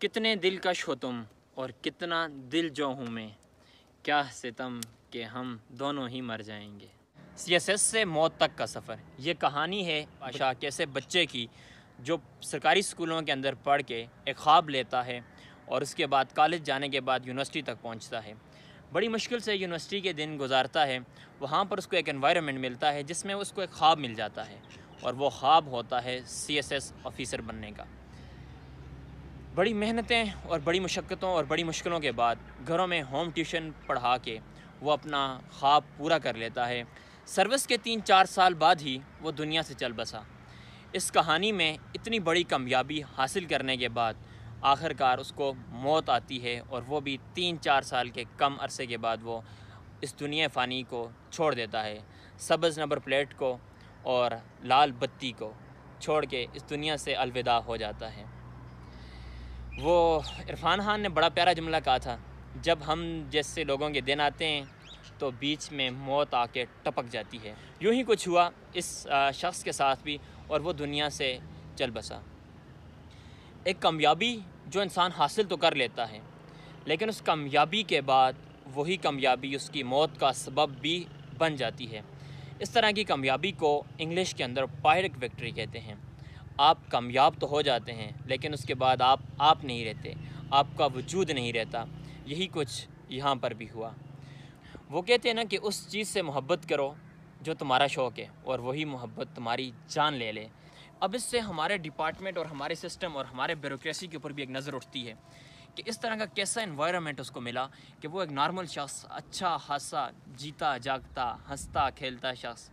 कितने दिलकश हो तुम और कितना दिल जो हूँ मैं क्या सितम के हम दोनों ही मर जाएंगे सीएसएस से मौत तक का सफ़र ये कहानी है आशा कैसे बच्चे की जो सरकारी स्कूलों के अंदर पढ़ के एक ख्वाब लेता है और उसके बाद कॉलेज जाने के बाद यूनिवर्सिटी तक पहुंचता है बड़ी मुश्किल से यूनिवर्सिटी के दिन गुजारता है वहाँ पर उसको एक एनवायरनमेंट मिलता है जिसमें उसको एक ख्वाब मिल जाता है और वो ख्वाब होता है सी एस एस ऑफिसर बनने का बड़ी मेहनतें और बड़ी मशक्क़तों और बड़ी मुश्किलों के बाद घरों में होम ट्यूशन पढ़ा के वो अपना ख्वाब पूरा कर लेता है सर्विस के तीन चार साल बाद ही वो दुनिया से चल बसा इस कहानी में इतनी बड़ी कामयाबी हासिल करने के बाद आखिरकार उसको मौत आती है और वो भी तीन चार साल के कम अरसे के बाद वो इस दुनिया फ़ानी को छोड़ देता है सब्ज़ नंबर प्लेट को और लाल बत्ती को छोड़ के इस दुनिया से अलविदा हो जाता है वो इरफान खान ने बड़ा प्यारा जुमला कहा था जब हम जैसे लोगों के दिन आते हैं तो बीच में मौत आके टपक जाती है यूं ही कुछ हुआ इस शख्स के साथ भी और वो दुनिया से चल बसा एक कामयाबी जो इंसान हासिल तो कर लेता है लेकिन उस कामयाबी के बाद वही कामयाबी उसकी मौत का सबब भी बन जाती है इस तरह की कामयाबी को इंग्लिश के अंदर पायरक विक्ट्री कहते हैं आप कामयाब तो हो जाते हैं लेकिन उसके बाद आप आप नहीं रहते आपका वजूद नहीं रहता यही कुछ यहाँ पर भी हुआ वो कहते हैं ना कि उस चीज़ से मोहब्बत करो जो तुम्हारा शौक़ है और वही मोहब्बत तुम्हारी जान ले ले अब इससे हमारे डिपार्टमेंट और हमारे सिस्टम और हमारे ब्यूरोसी के ऊपर भी एक नज़र उठती है कि इस तरह का कैसा इन्वायरमेंट उसको मिला कि वो एक नॉर्मल शख्स अच्छा हासा जीता जागता हंसता खेलता शख्स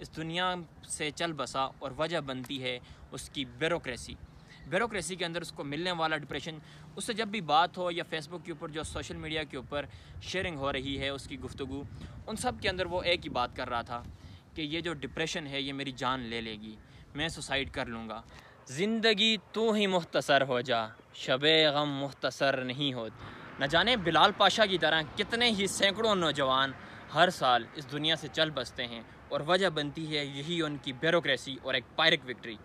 इस दुनिया से चल बसा और वजह बनती है उसकी ब्यूरोसी ब्यूरोसी के अंदर उसको मिलने वाला डिप्रेशन उससे जब भी बात हो या फेसबुक के ऊपर जो सोशल मीडिया के ऊपर शेयरिंग हो रही है उसकी गुफ्तु उन सब के अंदर वो एक ही बात कर रहा था कि ये जो डिप्रेशन है ये मेरी जान ले लेगी मैं सुसाइड कर लूँगा ज़िंदगी तो ही मुख्तसर हो जा शब गम मुख्तसर नहीं हो न जाने बिलाल पाशा की तरह कितने ही सैकड़ों नौजवान हर साल इस दुनिया से चल बसते हैं और वजह बनती है यही उनकी ब्यूरोसी और एक पायरक विक्ट्री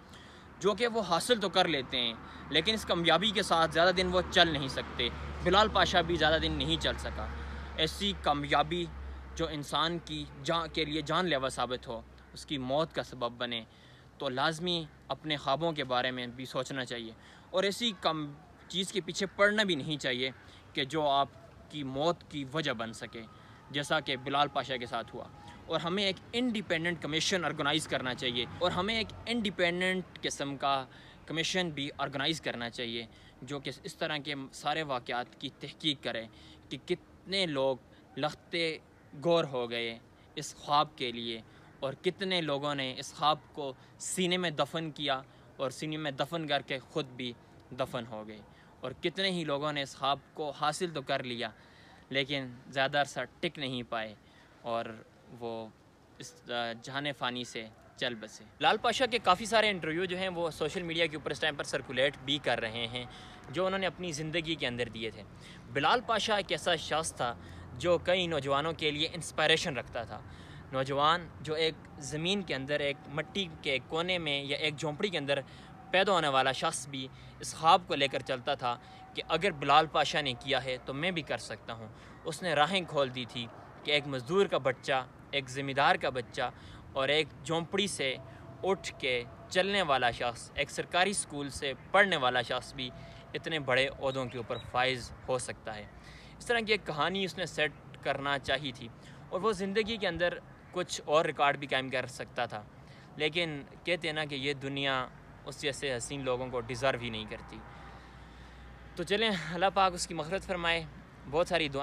जो कि वो हासिल तो कर लेते हैं लेकिन इस कामयाबी के साथ ज़्यादा दिन वो चल नहीं सकते बिलाल पाशा भी ज़्यादा दिन नहीं चल सका ऐसी कामयाबी जो इंसान की जान के लिए जानलेवा साबित हो उसकी मौत का सबब बने तो लाजमी अपने ख्वाबों के बारे में भी सोचना चाहिए और ऐसी कम चीज़ के पीछे पड़ना भी नहीं चाहिए कि जो आपकी मौत की वजह बन सके जैसा कि बिलाल पाशा के साथ हुआ और हमें एक इंडिपेंडेंट कमीशन ऑर्गेनाइज़ करना चाहिए और हमें एक इंडिपेंडेंट किस्म का कमीशन भी ऑर्गेनाइज़ करना चाहिए जो कि इस तरह के सारे वाक़ात की तहकीक करें कि कितने लोग लखते गौर हो गए इस ख्वाब के लिए और कितने लोगों ने इस ख्वाब को सीने में दफन किया और सीने में दफन करके ख़ुद भी दफन हो गए और कितने ही लोगों ने इस ख्वाब को हासिल तो कर लिया लेकिन ज़्यादा सा टिक नहीं पाए और वो इस जहान फ़ानी से चल बसे लाल पाशा के काफ़ी सारे इंटरव्यू जो हैं वो सोशल मीडिया के ऊपर इस टाइम पर सर्कुलेट भी कर रहे हैं जो उन्होंने अपनी ज़िंदगी के अंदर दिए थे बिलाल पाशा एक ऐसा शख्स था जो कई नौजवानों के लिए इंस्पायरेशन रखता था नौजवान जो एक ज़मीन के अंदर एक मट्टी के कोने में या एक झोंपड़ी के अंदर पैदा होने वाला शख्स भी इस ख्वाब को लेकर चलता था कि अगर बिलाल पाशा ने किया है तो मैं भी कर सकता हूँ उसने राहें खोल दी थी कि एक मज़दूर का बच्चा एक ज़िम्मेदार का बच्चा और एक झोंपड़ी से उठ के चलने वाला शख्स एक सरकारी स्कूल से पढ़ने वाला शख्स भी इतने बड़े अहदों के ऊपर फाइज हो सकता है इस तरह की एक कहानी उसने सेट करना चाहिए थी और वो ज़िंदगी के अंदर कुछ और रिकॉर्ड भी कायम कर सकता था लेकिन कहते हैं ना कि ये दुनिया उस जैसे हसीन लोगों को डिज़र्व ही नहीं करती तो चलें अल्लाह पाक उसकी मफरत फरमाए बहुत सारी दुआ